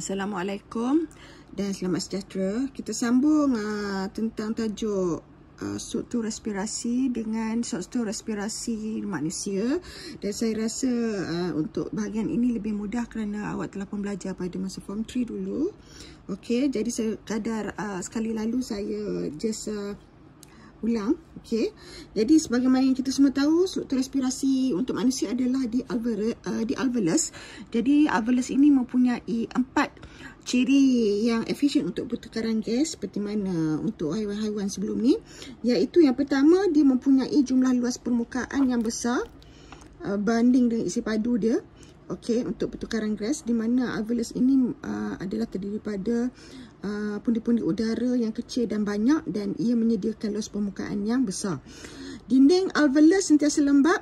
Assalamualaikum dan selamat sejahtera. Kita sambung uh, tentang tajuk uh, ah, struktur respirasi dengan struktur respirasi manusia. Dan saya rasa uh, untuk bahagian ini lebih mudah kerana awak telah pun belajar pada masa form 3 dulu. Okey, jadi sekadar uh, sekali lalu saya just uh, ulang okey jadi sebagaimana yang kita semua tahu struktur respirasi untuk manusia adalah di alveol uh, eh, di alveolus jadi alveolus ini mempunyai empat ciri yang efisien untuk pertukaran gas seperti mana untuk haiwan-haiwan sebelum ni iaitu yang pertama dia mempunyai jumlah luas permukaan yang besar uh, banding dengan isi padu dia okey untuk pertukaran gas di mana alveolus ini uh, adalah terdiri pada Uh, pundi-pundi uh, udara yang kecil dan banyak dan ia menyediakan los permukaan yang besar. Dinding alveolus sentiasa lembap.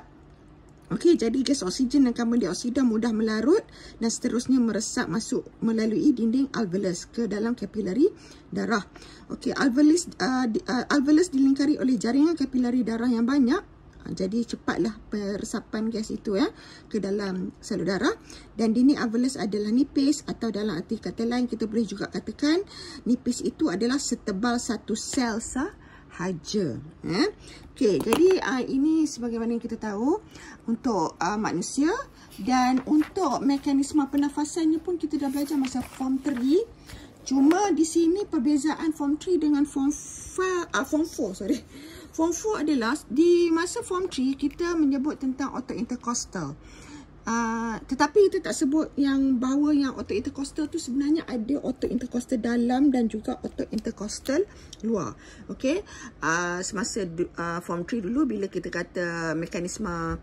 Okey, jadi gas oksigen dan karbon dioksida mudah melarut dan seterusnya meresap masuk melalui dinding alveolus ke dalam kapilari darah. Okey, alveolus uh, di, uh, alveolus dilingkari oleh jaringan kapilari darah yang banyak Ah, jadi cepatlah persapan gas itu ya ke dalam salur darah dan dini alveolus adalah nipis atau dalam arti kata lain kita boleh juga katakan nipis itu adalah setebal satu sel sahaja ya okey jadi uh, ini sebagaimana kita tahu untuk uh, manusia dan untuk mekanisme pernafasannya pun kita dah belajar masa form 3 Cuma di sini perbezaan form 3 dengan form 4, uh, form 4, sorry form 4 adalah di masa form 3 kita menyebut tentang otot intercostal. Uh, tetapi kita tak sebut yang bahawa yang otot intercostal tu sebenarnya ada otot intercostal dalam dan juga otot intercostal luar. okay? Uh, ah, semasa uh, form 3 dulu bila kita kata mekanisme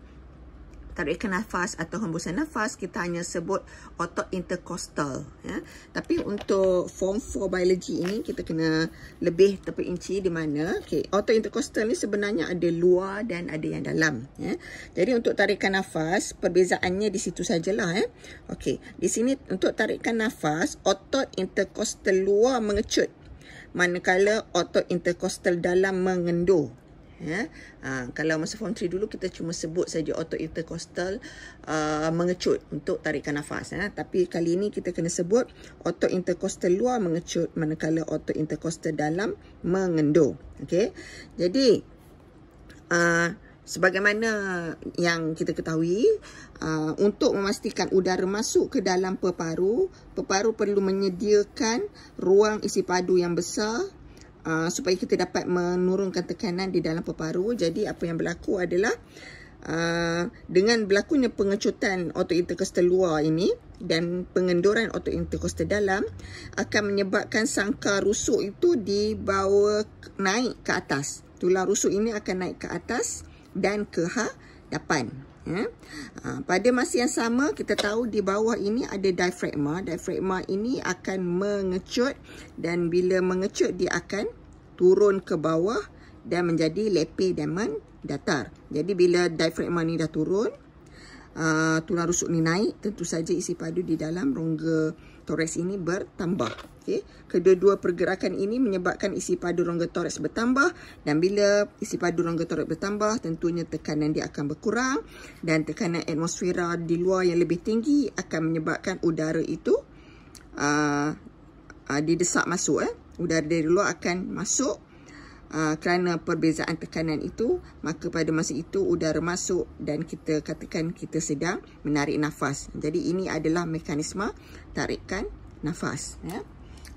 tarikan nafas atau hembusan nafas kita hanya sebut otot intercostal ya tapi untuk form 4 biology ini kita kena lebih terperinci di mana okey otot intercostal ni sebenarnya ada luar dan ada yang dalam ya jadi untuk tarikan nafas perbezaannya di situ sajalah ya okey di sini untuk tarikan nafas otot intercostal luar mengecut manakala otot intercostal dalam mengendur ya. Ha, kalau masa form 3 dulu kita cuma sebut saja otot intercostal uh, mengecut untuk tarikan nafas ya. Tapi kali ini kita kena sebut otot intercostal luar mengecut manakala otot intercostal dalam mengendur. Okey. Jadi uh, sebagaimana yang kita ketahui uh, untuk memastikan udara masuk ke dalam peparu, peparu perlu menyediakan ruang isi padu yang besar Ah, supaya kita dapat menurunkan tekanan di dalam paru-paru. Jadi apa yang berlaku adalah uh, dengan berlakunya pengecutan otot intercostal luar ini dan pengenduran otot intercostal dalam akan menyebabkan sangka rusuk itu dibawa naik ke atas. Tulang rusuk ini akan naik ke atas dan ke ha, dapan. Ya? Ha, pada masa yang sama, kita tahu di bawah ini ada diafragma. Diafragma ini akan mengecut dan bila mengecut, dia akan turun ke bawah dan menjadi lepe dan mendatar. Jadi, bila diafragma ni dah turun, uh, tulang rusuk ni naik, tentu saja isi padu di dalam rongga toreks ini bertambah. Okay. Kedua-dua pergerakan ini menyebabkan isi padu rongga toreks bertambah dan bila isi padu rongga toreks bertambah tentunya tekanan dia akan berkurang dan tekanan atmosfera di luar yang lebih tinggi akan menyebabkan udara itu uh, uh, didesak masuk. Eh. Udara dari luar akan masuk Ah, kerana perbezaan tekanan itu maka pada masa itu udara masuk dan kita katakan kita sedang menarik nafas jadi ini adalah mekanisme tarikan nafas ya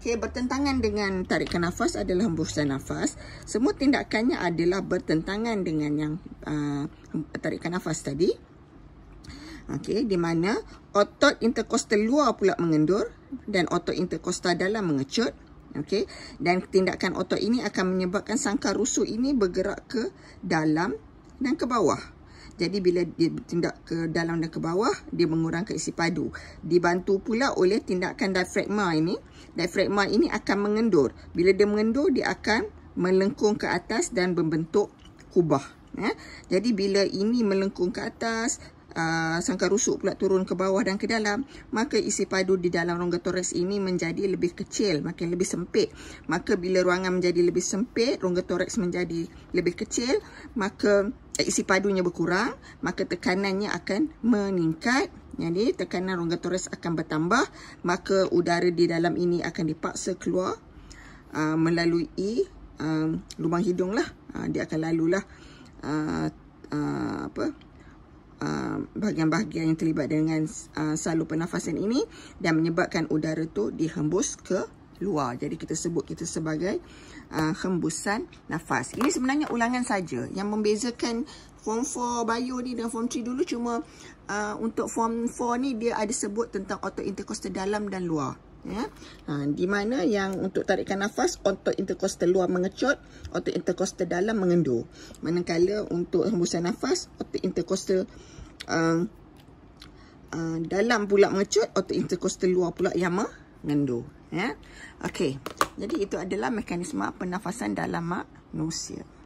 okay, bertentangan dengan tarikan nafas adalah hembusan nafas semua tindakannya adalah bertentangan dengan yang uh, tarikan nafas tadi Okay, di mana otot intercostal luar pula mengendur dan otot intercostal dalam mengecut Okey. Dan tindakan otot ini akan menyebabkan sangkar rusuk ini bergerak ke dalam dan ke bawah. Jadi bila dia bertindak ke dalam dan ke bawah, dia mengurangkan isi padu. Dibantu pula oleh tindakan diafragma ini. Diafragma ini akan mengendur. Bila dia mengendur, dia akan melengkung ke atas dan membentuk kubah. Ya. Jadi bila ini melengkung ke atas, Uh, sangkar rusuk pula turun ke bawah dan ke dalam maka isi padu di dalam rongga toraks ini menjadi lebih kecil makin lebih sempit maka bila ruangan menjadi lebih sempit rongga toraks menjadi lebih kecil maka eh, isi padunya berkurang maka tekanannya akan meningkat jadi tekanan rongga toraks akan bertambah maka udara di dalam ini akan dipaksa keluar Uh, melalui uh, lubang hidung lah uh, dia akan lalulah uh, uh, apa Uh, bahagian-bahagian yang terlibat dengan uh, salur pernafasan ini dan menyebabkan udara tu dihembus ke luar. Jadi kita sebut kita sebagai uh, hembusan nafas. Ini sebenarnya ulangan saja yang membezakan form 4 bio ni dengan form 3 dulu cuma uh, untuk form 4 ni dia ada sebut tentang otot intercostal dalam dan luar ya. Ha, di mana yang untuk tarikan nafas otot intercostal luar mengecut, otot intercostal dalam mengendu. Manakala untuk hembusan nafas otot intercostal um, uh, dalam pula mengecut, otot intercostal luar pula yang mengendu. Ya. Okey. Jadi itu adalah mekanisme penafasan dalam manusia.